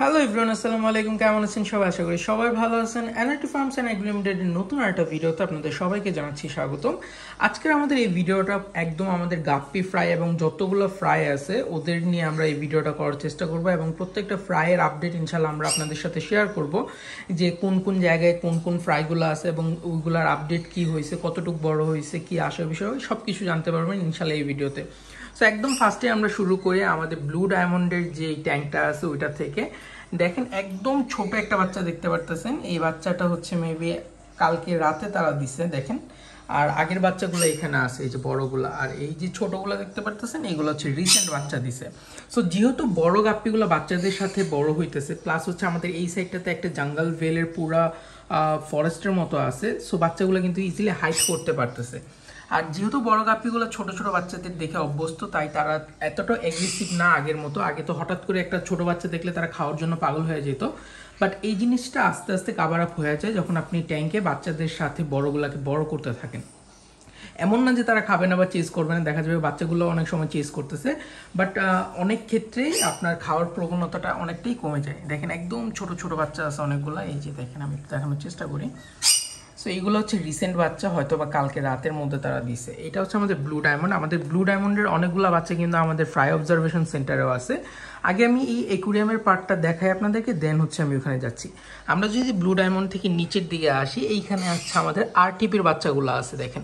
hello everyone আসসালামু আলাইকুম কেমন আছেন সবাই আশা করি সবাই ভালো আছেন এনআরটি ফার্মস অ্যান্ড এগ্রি লিমিটেডের নতুন একটা ভিডিওতে আপনাদের সবাইকে জানাচ্ছি স্বাগতম আজকের আমাদের এই ভিডিওটা একদম আমাদের গাপ্পি ফ্রাই এবং যতগুলো ফ্রাই আছে ওদের নিয়ে আমরা এই ভিডিওটা করার চেষ্টা করব এবং প্রত্যেকটা ফ্রাইয়ের আপডেট ইনশাল্লাহ আমরা আপনাদের সাথে শেয়ার করব যে কোন কোন জায়গায় কোন কোন ফ্রাইগুলো আছে এবং ওইগুলোর আপডেট কি হয়েছে কতটুকু বড় হয়েছে কি আসার বিষয়ে সব কিছু জানতে পারবেন ইনশাল্লাহ এই ভিডিওতে সো একদম ফার্স্টে আমরা শুরু করে আমাদের ব্লু ডায়মন্ডের যে ট্যাঙ্কটা আছে ওইটা থেকে দেখেন একদম ছোট একটা বাচ্চা দেখতে পারতেছেন এই বাচ্চাটা হচ্ছে মেবি কালকে রাতে তারা দিছে দেখেন আর আগের বাচ্চাগুলো এখানে আছে এই যে বড়োগুলো আর এই যে ছোটোগুলো দেখতে পারতেছেন এইগুলো হচ্ছে রিসেন্ট বাচ্চা দিছে সো যেহেতু বড় গাপ্পিগুলো বাচ্চাদের সাথে বড় হইতেছে প্লাস হচ্ছে আমাদের এই সাইডটাতে একটা জাঙ্গাল ভেলের পুরা ফরেস্টের মতো আছে সো বাচ্চাগুলো কিন্তু ইজিলি হাইট করতে পারতেছে আর যেহেতু বড় গাপিগুলো ছোট ছোট বাচ্চাদের দেখে অভ্যস্ত তাই তারা এতটা অ্যাগ্রেসিভ না আগের মতো আগে তো হঠাৎ করে একটা ছোট বাচ্চা দেখলে তারা খাওয়ার জন্য পাগল হয়ে যেত বাট এই জিনিসটা আস্তে আস্তে কাভার আপ হয়ে যায় যখন আপনি ট্যাঙ্কে বাচ্চাদের সাথে বড়গুলাকে বড় করতে থাকেন এমন না যে তারা খাবে না বা চেজ করবে না দেখা যাবে বাচ্চাগুলো অনেক সময় চেজ করতেছে বাট অনেক ক্ষেত্রেই আপনার খাওয়ার প্রবণতাটা অনেকটাই কমে যায় দেখেন একদম ছোট ছোট বাচ্চা আছে অনেকগুলো এই যে দেখেন আমি দেখানোর চেষ্টা করি সো এইগুলো হচ্ছে রিসেন্ট বাচ্চা হয়তো বা কালকে রাতের মধ্যে তারা দিছে এটা হচ্ছে আমাদের ব্লু ডায়মন্ড আমাদের ব্লু ডায়মন্ডের অনেকগুলো বাচ্চা কিন্তু আমাদের ফ্রাই অবজারভেশন সেন্টারেও আছে আগে আমি এই একুরিয়ামের পার্টটা দেখাই আপনাদেরকে দেন হচ্ছে আমি ওখানে যাচ্ছি আমরা যদি ব্লু ডায়মন্ড থেকে নিচের দিকে আসি এইখানে হচ্ছে আমাদের আরটিপির বাচ্চাগুলো আছে দেখেন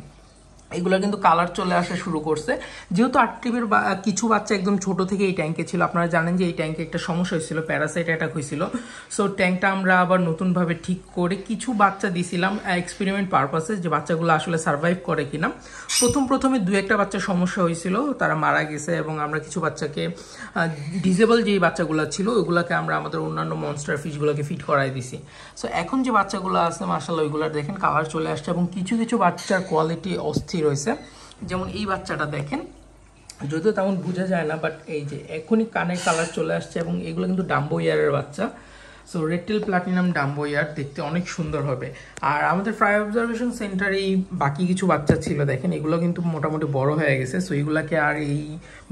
এগুলো কিন্তু কালার চলে আসা শুরু করছে যেহেতু আর্টিপের কিছু বাচ্চা একদম ছোট থেকে এই ট্যাঙ্কে ছিল আপনারা জানেন যে এই ট্যাঙ্কে একটা সমস্যা হয়েছিল প্যারাসাইট অ্যাটাক হয়েছিল সো ট্যাঙ্কটা আমরা আবার নতুনভাবে ঠিক করে কিছু বাচ্চা দিছিলাম এক্সপেরিমেন্ট পারপাসে যে বাচ্চাগুলো আসলে সার্ভাইভ করে কিনা প্রথম প্রথমে দু একটা বাচ্চা সমস্যা হয়েছিল তারা মারা গেছে এবং আমরা কিছু বাচ্চাকে ডিজেবল যেই বাচ্চাগুলো ছিল ওগুলোকে আমরা আমাদের অন্যান্য মনস্টার ফিশগুলোকে ফিট করাই দিছি সো এখন যে বাচ্চাগুলো আছে মার্শাল ওইগুলো দেখেন কালার চলে আসছে এবং কিছু কিছু বাচ্চার কোয়ালিটি অস্থির স্থির রয়েছে যেমন এই বাচ্চাটা দেখেন যদিও তেমন বোঝা যায় না বাট এই যে এখনই কানে কালার চলে আসছে এবং এগুলো কিন্তু ডাম্বো ইয়ারের বাচ্চা সো রেটেল প্লাটিনাম ডাম্বো ইয়ার দেখতে অনেক সুন্দর হবে আর আমাদের ফ্রাই অবজারভেশন সেন্টারে এই বাকি কিছু বাচ্চা ছিল দেখেন এগুলো কিন্তু মোটামুটি বড় হয়ে গেছে সো এগুলোকে আর এই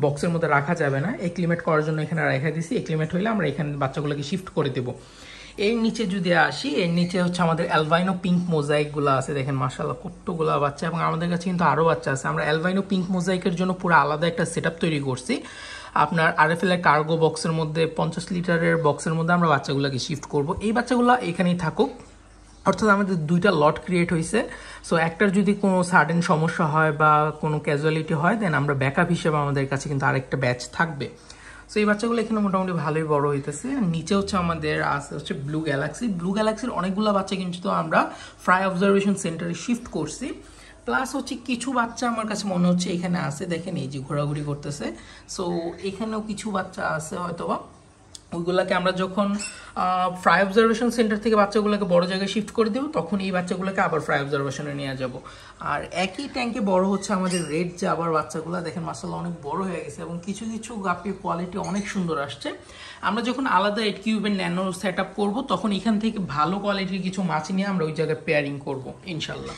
বক্সের মধ্যে রাখা যাবে না এক্লিমেট করার জন্য এখানে রেখে দিছি এক্লিমেট হইলে আমরা এখানে বাচ্চাগুলোকে শিফট করে দেবো এর নিচে যদি আসি এর নিচে হচ্ছে আমাদের অ্যালভাইনো পিঙ্ক মোজাইকগুলো আছে দেখেন মাসাল্লাহ কতগুলো বাচ্চা এবং আমাদের কাছে কিন্তু আরও বাচ্চা আছে আমরা অ্যালভাইনো পিঙ্ক মোজাইকের জন্য পুরো আলাদা একটা সেট তৈরি করছি আপনার আর আরএফএলের কার্গো বক্সের মধ্যে পঞ্চাশ লিটারের বক্সের মধ্যে আমরা বাচ্চাগুলোকে শিফট করব এই বাচ্চাগুলো এখানেই থাকুক অর্থাৎ আমাদের দুইটা লট ক্রিয়েট হয়েছে সো একটার যদি কোনো সাডেন সমস্যা হয় বা কোনো ক্যাজুয়ালিটি হয় দেন আমরা ব্যাকআপ হিসেবে আমাদের কাছে কিন্তু আরেকটা ব্যাচ থাকবে সো এই বাচ্চাগুলো এখানে মোটামুটি ভালোই বড় হইতেছে নিচে হচ্ছে আমাদের আছে হচ্ছে ব্লু গ্যালাক্সি ব্লু গ্যালাক্সির অনেকগুলো বাচ্চা কিন্তু আমরা ফ্রাই অবজারভেশন সেন্টারে শিফট করছি প্লাস হচ্ছে কিছু বাচ্চা আমার কাছে মনে হচ্ছে এখানে আছে দেখেন এই যে ঘোরাঘুরি করতেছে সো এখানেও কিছু বাচ্চা আছে হয়তোবা ওইগুলোকে আমরা যখন ফ্রাই অবজারভেশন সেন্টার থেকে বাচ্চাগুলোকে বড় জায়গায় শিফট করে দেবো তখন এই বাচ্চাগুলোকে আবার ফ্রাই অবজারভেশনে নিয়ে যাব আর একই ট্যাঙ্কে বড় হচ্ছে আমাদের রেড যে আবার বাচ্চাগুলো দেখেন মাসাল্লাহ অনেক বড় হয়ে গেছে এবং কিছু কিছু গাপির কোয়ালিটি অনেক সুন্দর আসছে আমরা যখন আলাদা এড কিউবের ন্যানো সেট আপ করবো তখন এখান থেকে ভালো কোয়ালিটির কিছু মাছ নিয়ে আমরা ওই জায়গায় পেয়ারিং করবো ইনশাল্লাহ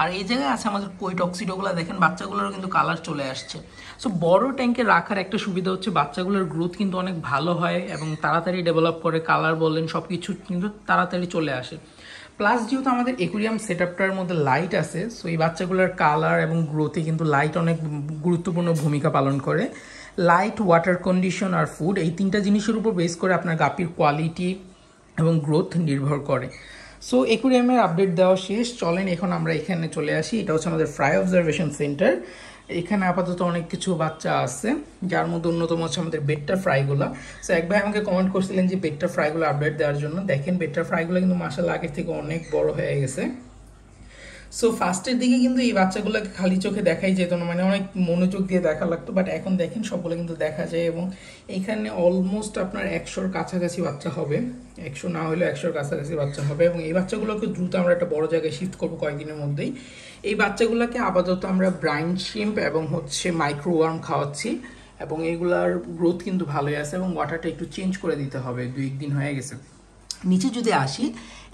আর এই জায়গায় আছে আমাদের কোয়েট অক্সিডোগুলো দেখেন বাচ্চাগুলোরও কিন্তু কালার চলে আসছে সো বড় ট্যাঙ্কে রাখার একটা সুবিধা হচ্ছে বাচ্চাগুলোর গ্রোথ কিন্তু অনেক ভালো হয় এবং তাড়াতাড়ি ডেভেলপ করে কালার বলেন সব কিছু কিন্তু তাড়াতাড়ি চলে আসে প্লাস যেহেতু আমাদের একুরিয়াম সেট আপটার মধ্যে লাইট আছে সো এই বাচ্চাগুলোর কালার এবং গ্রোথে কিন্তু লাইট অনেক গুরুত্বপূর্ণ ভূমিকা পালন করে লাইট ওয়াটার কন্ডিশন আর ফুড এই তিনটা জিনিসের উপর বেস করে আপনার গাপির কোয়ালিটি এবং গ্রোথ নির্ভর করে সো একুরিয়ামের আপডেট দেওয়া শেষ চলেন এখন আমরা এখানে চলে আসি এটা হচ্ছে আমাদের ফ্রাই অবজারভেশন সেন্টার এখানে আপাতত অনেক কিছু বাচ্চা আছে যার মধ্যে অন্যতম হচ্ছে আমাদের বেটটা ফ্রাইগুলো সো একবার আমাকে কমেন্ট করছিলেন যে বেটটা ফ্রাইগুলো আপডেট দেওয়ার জন্য দেখেন বেটটা ফ্রাইগুলো কিন্তু মাসাল আগের থেকে অনেক বড় হয়ে গেছে সো ফার্স্টের দিকে কিন্তু এই বাচ্চাগুলোকে খালি চোখে দেখাই যেত না মানে অনেক মনোযোগ দিয়ে দেখা লাগতো বাট এখন দেখেন সবগুলো কিন্তু দেখা যায় এবং এখানে অলমোস্ট আপনার একশোর কাছাকাছি বাচ্চা হবে একশো না হলেও একশোর কাছাকাছি বাচ্চা হবে এবং এই বাচ্চাগুলোকে দ্রুত আমরা একটা বড় জায়গায় শিফট করবো কয়েকদিনের মধ্যেই এই বাচ্চাগুলোকে আপাতত আমরা ব্রাইন শিম্প এবং হচ্ছে মাইক্রোওয়ার্ম খাওয়াচ্ছি এবং এগুলার গ্রোথ কিন্তু ভালোই আছে এবং ওয়াটারটা একটু চেঞ্জ করে দিতে হবে দু একদিন হয়ে গেছে নিচে যদি আসি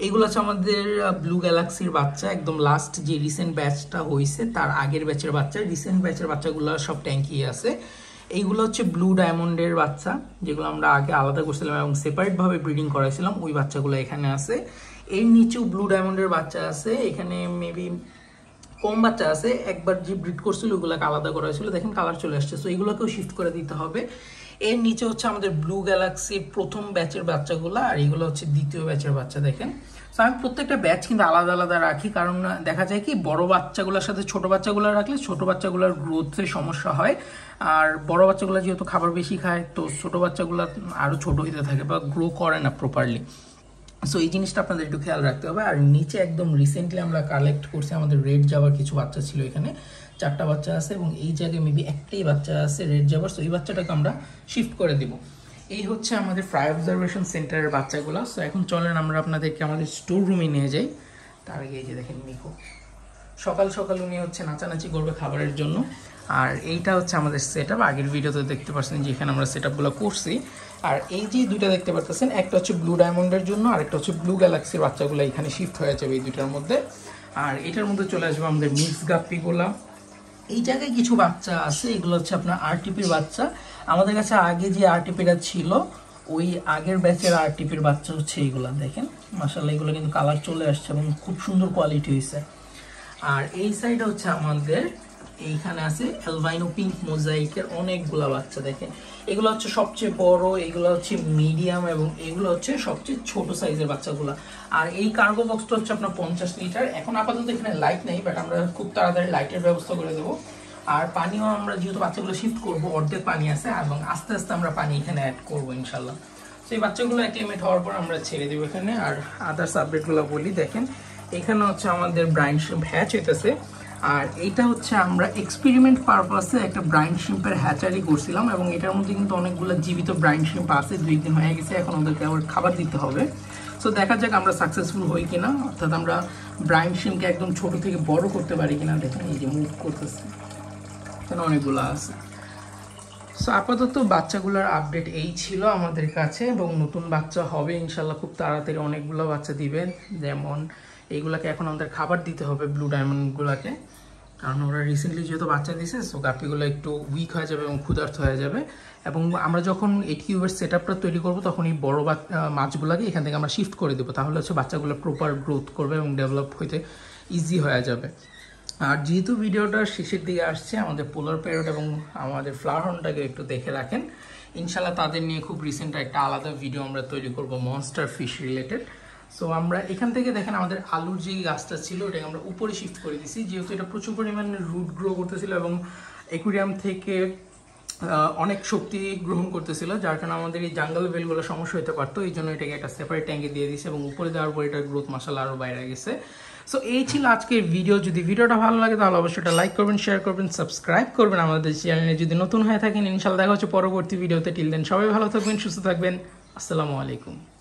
এইগুলো হচ্ছে আমাদের ব্লু গ্যালাক্সির বাচ্চা একদম লাস্ট যে রিসেন্ট ব্যাচটা হয়েছে তার আগের ব্যাচের বাচ্চা রিসেন্ট ব্যাচের বাচ্চাগুলো সব ট্যাঙ্কি আছে এইগুলো হচ্ছে ব্লু ডায়মন্ডের বাচ্চা যেগুলো আমরা আগে আলাদা করছিলাম এবং সেপারেটভাবে ব্রিডিং করাইছিলাম ওই বাচ্চাগুলো এখানে আছে এর নিচেও ব্লু ডায়মন্ডের বাচ্চা আছে এখানে মেবি কম বাচ্চা আছে একবার যে ব্রিড করছিল ওইগুলোকে আলাদা করা হয়েছিল দেখেন কালার চলে আসছে সো এইগুলোকেও শিফট করে দিতে হবে এর নিচে হচ্ছে আমাদের ব্লু গ্যালাক্সির প্রথম ব্যাচের বাচ্চাগুলো আর এগুলো হচ্ছে দ্বিতীয় ব্যাচের বাচ্চা দেখেন তো আমি প্রত্যেকটা ব্যাচ কিন্তু আলাদা আলাদা রাখি কারণ দেখা যায় কি বড় বাচ্চাগুলোর সাথে ছোট বাচ্চাগুলো রাখলে ছোট বাচ্চাগুলোর গ্রোথে সমস্যা হয় আর বড় বাচ্চাগুলো যেহেতু খাবার বেশি খায় তো ছোট বাচ্চাগুলো আরও ছোট হইতে থাকে বা গ্রো করে না প্রপারলি সো এই জিনিসটা আপনাদের একটু খেয়াল রাখতে হবে আর নিচে একদম রিসেন্টলি আমরা কালেক্ট করছি আমাদের রেড যাওয়ার কিছু বাচ্চা ছিল এখানে চারটা বাচ্চা আছে এবং এই জায়গায় মেবি একটাই বাচ্চা আছে রেড যাওয়ার সো এই বাচ্চাটাকে আমরা শিফট করে দেবো এই হচ্ছে আমাদের ফ্রাই অবজারভেশন সেন্টারের বাচ্চাগুলো সো এখন চলেন আমরা আপনাদেরকে আমাদের স্টোর রুমে নিয়ে যাই তার আগে এই যে দেখেন মিকো সকাল সকাল উনি হচ্ছে নাচানাচি করবে খাবারের জন্য আর এইটা হচ্ছে আমাদের সেট আগের ভিডিওতে দেখতে পাচ্ছেন যেখানে আমরা সেট করছি আর এই যে দুইটা দেখতে পারতেছেন একটা হচ্ছে ব্লু ডায়মন্ডের জন্য আর একটা হচ্ছে ব্লু গ্যালাক্সির বাচ্চাগুলো এখানে শিফট হয়ে যাবে এই দুটার মধ্যে আর এটার মধ্যে চলে আসবে আমাদের মিক্স গাপ্পিগুলা এই জায়গায় কিছু বাচ্চা আছে এগুলো হচ্ছে আপনার আরটিপির বাচ্চা আমাদের কাছে আগে যে আরটিপিটা ছিল ওই আগের ব্যাচের আরটিপির বাচ্চা হচ্ছে এইগুলো দেখেন মাসাল্লাহ এগুলো কিন্তু কালার চলে আসছে এবং খুব সুন্দর কোয়ালিটি হয়েছে আর এই সাইডে হচ্ছে আমাদের এইখানে আছে অ্যালভাইনো পিঙ্ক মোজাইকের অনেকগুলা বাচ্চা দেখেন এগুলো হচ্ছে সবচেয়ে বড় এগুলো হচ্ছে মিডিয়াম এবং এগুলো হচ্ছে সবচেয়ে ছোট সাইজের বাচ্চাগুলো আর এই কার্গো বক্সটা হচ্ছে আপনার পঞ্চাশ লিটার এখন আপাতত এখানে লাইট নেই বাট আমরা খুব তাড়াতাড়ি লাইটের ব্যবস্থা করে দেবো আর পানিও আমরা যেহেতু বাচ্চাগুলো শিফট করব অর্ধেক পানি আছে এবং আস্তে আস্তে আমরা পানি এখানে অ্যাড করবো ইনশাল্লাহ তো এই বাচ্চাগুলো অ্যাক্লিমেট হওয়ার পর আমরা ছেড়ে দেবো এখানে আর আদার্স আপডেটগুলো বলি দেখেন এখানে হচ্ছে আমাদের ব্রাইন হ্যাচ হইতেছে আর এটা হচ্ছে আমরা এক্সপেরিমেন্ট পারপাসে একটা ব্রাইন শিম্পের হ্যাচারি করছিলাম এবং এটার মধ্যে কিন্তু অনেকগুলো জীবিত ব্রাইন শিম্প আছে দুই দিন হয়ে গেছে এখন ওদেরকে আবার খাবার দিতে হবে সো দেখা যাক আমরা সাকসেসফুল হই কিনা অর্থাৎ আমরা ব্রাইন শিমকে একদম ছোট থেকে বড় করতে পারি কিনা দেখুন এই যে মুভ করতেছে এখানে অনেকগুলো আছে সো আপাতত বাচ্চাগুলোর আপডেট এই ছিল আমাদের কাছে এবং নতুন বাচ্চা হবে ইনশাল্লাহ খুব তাড়াতাড়ি অনেকগুলো বাচ্চা দিবেন যেমন এইগুলাকে এখন আমাদের খাবার দিতে হবে ব্লু ডায়মন্ডগুলোকে কারণ ওরা রিসেন্টলি যেহেতু বাচ্চা দিছে সো গাপিগুলো একটু উইক হয়ে যাবে এবং ক্ষুধার্ত হয়ে যাবে এবং আমরা যখন এই কিউবের সেট আপটা তৈরি করবো তখন এই বড়ো মাছগুলোকে এখান থেকে আমরা শিফট করে দেবো তাহলে হচ্ছে বাচ্চাগুলো প্রপার গ্রোথ করবে এবং ডেভেলপ হইতে ইজি হয়ে যাবে আর যেহেতু ভিডিওটা শেষের দিকে আসছে আমাদের পোলার প্যারট এবং আমাদের ফ্লাওয়ার হর্নটাকে একটু দেখে রাখেন ইনশাল্লাহ তাদের নিয়ে খুব রিসেন্ট একটা আলাদা ভিডিও আমরা তৈরি করব মনস্টার ফিশ রিলেটেড সো আমরা এখান থেকে দেখেন আমাদের আলুর যে গাছটা ছিল ওটাকে আমরা উপরে শিফট করে দিছি যেহেতু এটা প্রচুর পরিমাণে রুট গ্রো করতেছিল এবং অ্যাকুরিয়াম থেকে অনেক শক্তি গ্রহণ করতেছিল যার কারণে আমাদের এই জাঙ্গল বেলগুলো সমস্যা হতে পারতো এই জন্য এটাকে একটা সেপারেট ট্যাঙ্কে দিয়ে দিয়েছে এবং উপরে দেওয়ার পর এটার গ্রোথ মাসাল আরও বাইরে গেছে সো এই ছিল আজকের ভিডিও যদি ভিডিওটা ভালো লাগে তাহলে অবশ্যই এটা লাইক করবেন শেয়ার করবেন সাবস্ক্রাইব করবেন আমাদের চ্যানেলে যদি নতুন হয়ে থাকেন ইনশাল্লাহ দেখা হচ্ছে পরবর্তী ভিডিওতে টিল দেন সবাই ভালো থাকবেন সুস্থ থাকবেন আসসালামু আলাইকুম